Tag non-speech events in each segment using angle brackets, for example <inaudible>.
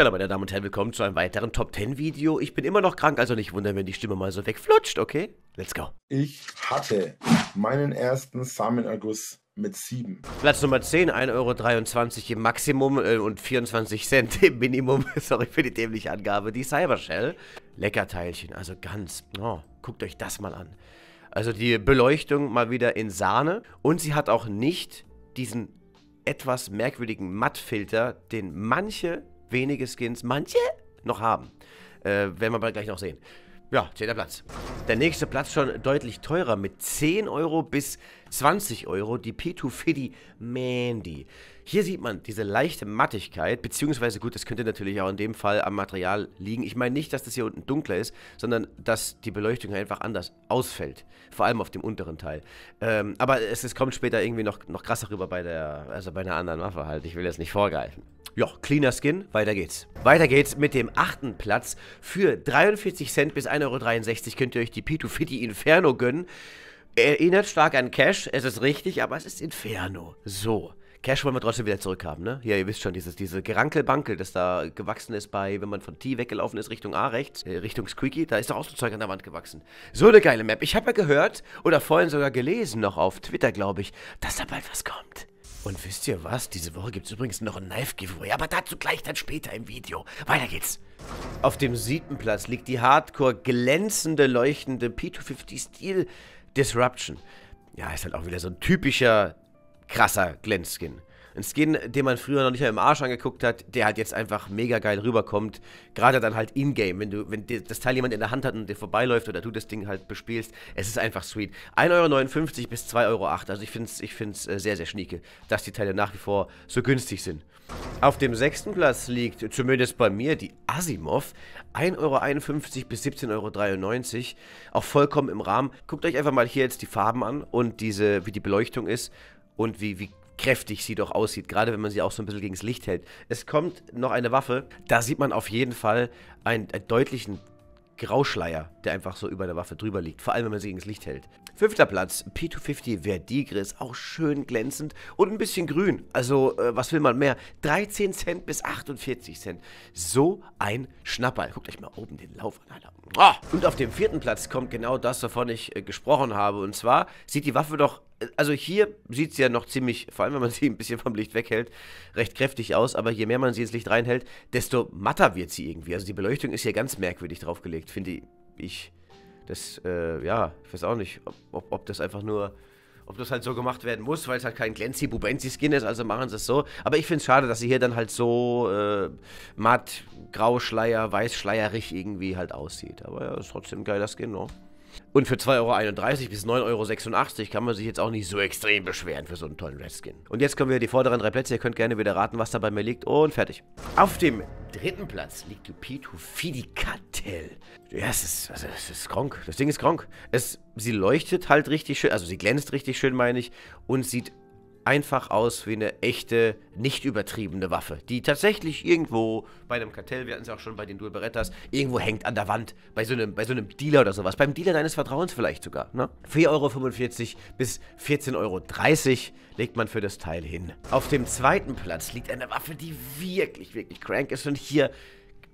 Ja, meine Damen und Herren, willkommen zu einem weiteren Top 10 Video. Ich bin immer noch krank, also nicht wundern, wenn die Stimme mal so wegflutscht, okay? Let's go. Ich hatte meinen ersten Samenerguss mit 7. Platz Nummer 10, 1,23 Euro im Maximum äh, und 24 Cent im Minimum. <laughs> Sorry für die dämliche Angabe. Die Cybershell. Leckerteilchen, also ganz. Oh, guckt euch das mal an. Also die Beleuchtung mal wieder in Sahne. Und sie hat auch nicht diesen etwas merkwürdigen Mattfilter, den manche wenige Skins, manche noch haben. Äh, werden wir aber gleich noch sehen. Ja, 10. Platz. Der nächste Platz schon deutlich teurer mit 10 Euro bis 20 Euro, die P2Fiddy Mandy. Hier sieht man diese leichte Mattigkeit, beziehungsweise gut, das könnte natürlich auch in dem Fall am Material liegen. Ich meine nicht, dass das hier unten dunkler ist, sondern dass die Beleuchtung einfach anders ausfällt. Vor allem auf dem unteren Teil. Ähm, aber es, es, kommt später irgendwie noch, noch krasser rüber bei der, also bei einer anderen Waffe halt. Ich will jetzt nicht vorgreifen. Ja, cleaner Skin, weiter geht's. Weiter geht's mit dem achten Platz. Für 43 Cent bis 1,63 Euro könnt ihr euch die Pitu Fitti Inferno gönnen. Erinnert stark an Cash, es ist richtig, aber es ist Inferno. So. Cash wollen wir trotzdem wieder zurückhaben, ne? Ja, ihr wisst schon, dieses, diese gerankel das da gewachsen ist bei, wenn man von T weggelaufen ist, Richtung A rechts, äh, Richtung Squeaky, da ist doch auch so Zeug an der Wand gewachsen. So eine geile Map. Ich habe ja gehört, oder vorhin sogar gelesen noch auf Twitter, glaube ich, dass da bald was kommt. Und wisst ihr was? Diese Woche gibt es übrigens noch ein Knife-Giveaway, aber dazu gleich dann später im Video. Weiter geht's. Auf dem siebten Platz liegt die Hardcore glänzende, leuchtende P250 Steel Disruption. Ja, ist halt auch wieder so ein typischer, krasser Glänzskin. Ein Skin, den man früher noch nicht mal im Arsch angeguckt hat, der halt jetzt einfach mega geil rüberkommt. Gerade dann halt in-game, wenn du, wenn das Teil jemand in der Hand hat und dir vorbeiläuft oder du das Ding halt bespielst, es ist einfach sweet. 1,59 Euro bis 2,08 Euro. Also ich finde es ich find's, äh, sehr, sehr schnieke, dass die Teile nach wie vor so günstig sind. Auf dem sechsten Platz liegt, zumindest bei mir, die Asimov. 1,51 Euro bis 17,93 Euro. Auch vollkommen im Rahmen. Guckt euch einfach mal hier jetzt die Farben an und diese, wie die Beleuchtung ist und wie, wie kräftig sie doch aussieht, gerade wenn man sie auch so ein bisschen gegen das Licht hält. Es kommt noch eine Waffe, da sieht man auf jeden Fall einen, einen deutlichen Grauschleier, der einfach so über der Waffe drüber liegt. Vor allem, wenn man sie gegen das Licht hält. Fünfter Platz, P250 Verdigris. Auch schön glänzend und ein bisschen grün. Also, äh, was will man mehr? 13 Cent bis 48 Cent. So ein Schnapper. Guckt euch mal oben den Lauf an, Alter. Ah! Und auf dem vierten Platz kommt genau das, davon ich äh, gesprochen habe. Und zwar sieht die Waffe doch also hier sieht sie ja noch ziemlich, vor allem wenn man <laughs> sie ein bisschen vom Licht weghält, recht kräftig aus, aber je mehr man sie ins Licht reinhält, desto matter wird sie irgendwie. Also die Beleuchtung ist hier ganz merkwürdig draufgelegt, finde ich. Das, äh, ja, ich weiß auch nicht, ob, ob, ob das einfach nur ob das halt so gemacht werden muss, weil es halt kein glänzi bubenzi skin ist, also machen sie es so. Aber ich finde es schade, dass sie hier dann halt so äh, matt, grauschleier, weißschleierig irgendwie halt aussieht. Aber ja, ist trotzdem ein geiler Skin, ne? No? Und für 2,31 Euro bis 9,86 Euro kann man sich jetzt auch nicht so extrem beschweren für so einen tollen Redskin. Und jetzt kommen wir die vorderen drei Plätze. Ihr könnt gerne wieder raten, was da bei mir liegt. Und fertig. Auf dem dritten Platz liegt die Lupito Fidicatel. Ja, es ist, also es ist kronk. Das Ding ist kronk. Es, sie leuchtet halt richtig schön, also sie glänzt richtig schön, meine ich, und sieht einfach aus wie eine echte, nicht übertriebene Waffe, die tatsächlich irgendwo bei einem Kartell, wir hatten es auch schon bei den Dual Berettas, irgendwo hängt an der Wand, bei so einem, bei so einem Dealer oder sowas, beim Dealer deines Vertrauens vielleicht sogar. Ne? 4,45 Euro bis 14,30 Euro legt man für das Teil hin. Auf dem zweiten Platz liegt eine Waffe, die wirklich, wirklich crank ist und hier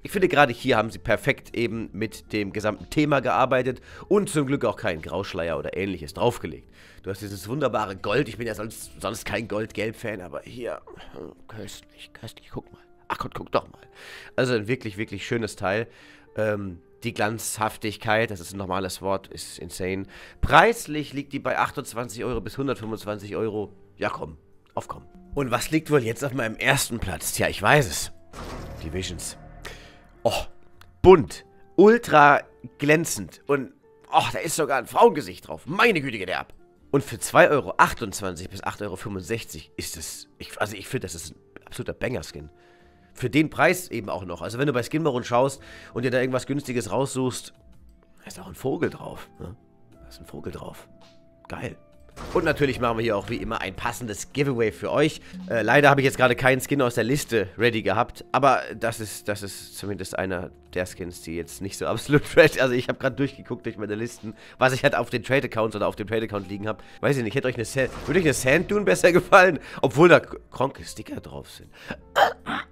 ich finde, gerade hier haben sie perfekt eben mit dem gesamten Thema gearbeitet und zum Glück auch keinen Grauschleier oder ähnliches draufgelegt. Du hast dieses wunderbare Gold. Ich bin ja sonst, sonst kein Gold-Gelb-Fan, aber hier, hm, köstlich, köstlich. Guck mal. Ach Gott, guck doch mal. Also ein wirklich, wirklich schönes Teil. Ähm, die Glanzhaftigkeit, das ist ein normales Wort, ist insane. Preislich liegt die bei 28 Euro bis 125 Euro. Ja, komm, aufkommen. Und was liegt wohl jetzt auf meinem ersten Platz? Tja, ich weiß es. Divisions oh, bunt, ultra glänzend und oh, da ist sogar ein Frauengesicht drauf. Meine Güte, der ab. Und für 2,28 Euro bis 8,65 Euro ist das, ich, also ich finde, das ist ein absoluter Banger-Skin. Für den Preis eben auch noch. Also wenn du bei Skinmaron schaust und dir da irgendwas Günstiges raussuchst, da ist auch ein Vogel drauf. Ne? Da ist ein Vogel drauf. Geil. Und natürlich machen wir hier auch wie immer ein passendes Giveaway für euch. Äh, leider habe ich jetzt gerade keinen Skin aus der Liste ready gehabt, aber das ist, das ist zumindest einer der Skins, die jetzt nicht so <laughs> absolut ready Also ich habe gerade durchgeguckt durch meine Listen, was ich halt auf den Trade-Accounts oder auf dem Trade-Account liegen habe. Weiß ich nicht, hätte euch eine Sand, würde euch eine Sand Dune besser gefallen? Obwohl da Kronke-Sticker drauf sind. Ah,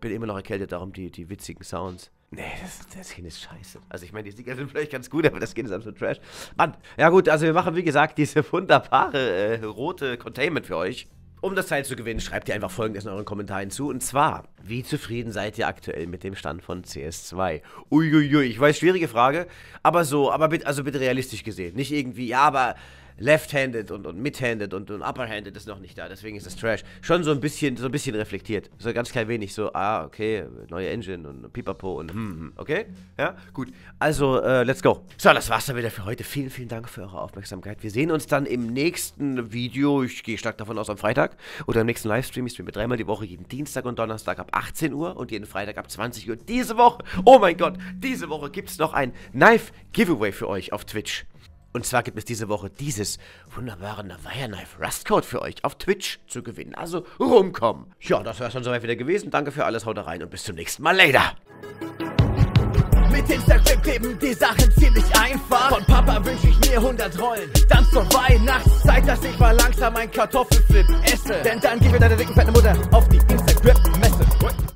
bin immer noch erkältet, darum die, die witzigen Sounds. Nee, das, das Skin ist scheiße. Also ich meine, die Sieger sind vielleicht ganz gut, aber das Skin ist absolut trash. Mann, ja gut, also wir machen wie gesagt diese wunderbare äh, rote Containment für euch. Um das Teil zu gewinnen, schreibt ihr einfach folgendes in euren Kommentaren zu. Und zwar, wie zufrieden seid ihr aktuell mit dem Stand von CS2? Uiuiui, ich weiß, schwierige Frage. Aber so, aber bitte, also bitte realistisch gesehen. Nicht irgendwie, ja, aber Left-handed und, und Mid-handed und, und Upper-handed ist noch nicht da, deswegen ist das Trash. Schon so ein bisschen, so ein bisschen reflektiert. So ganz klein wenig so, ah, okay, neue Engine und pipapo und hm, hm, okay? Ja, gut. Also, äh, let's go. So, das war's dann wieder für heute. Vielen, vielen Dank für eure Aufmerksamkeit. Wir sehen uns dann im nächsten Video, ich gehe stark davon aus, am Freitag oder im nächsten Livestream. Ich streame dreimal die Woche, jeden Dienstag und Donnerstag ab 18 Uhr und jeden Freitag ab 20 Uhr. Diese Woche, oh mein Gott, diese Woche gibt's noch ein Knife-Giveaway für euch auf Twitch. Und zwar gibt es diese Woche dieses wunderbare Navaya Knife Rust Code für euch auf Twitch zu gewinnen. Also rumkommen. Ja, das wäre schon soweit wieder gewesen. Danke für alles, haut rein und bis zum nächsten Mal. Later! Mit Instagram kleben die Sachen ziemlich einfach. Von Papa wünsche ich mir 100 Rollen. Dann zur Weihnachtszeit, dass ich mal langsam einen Kartoffelflip esse. Denn dann gehen wir deine dicken fetten Mutter auf die Instagram-Messe.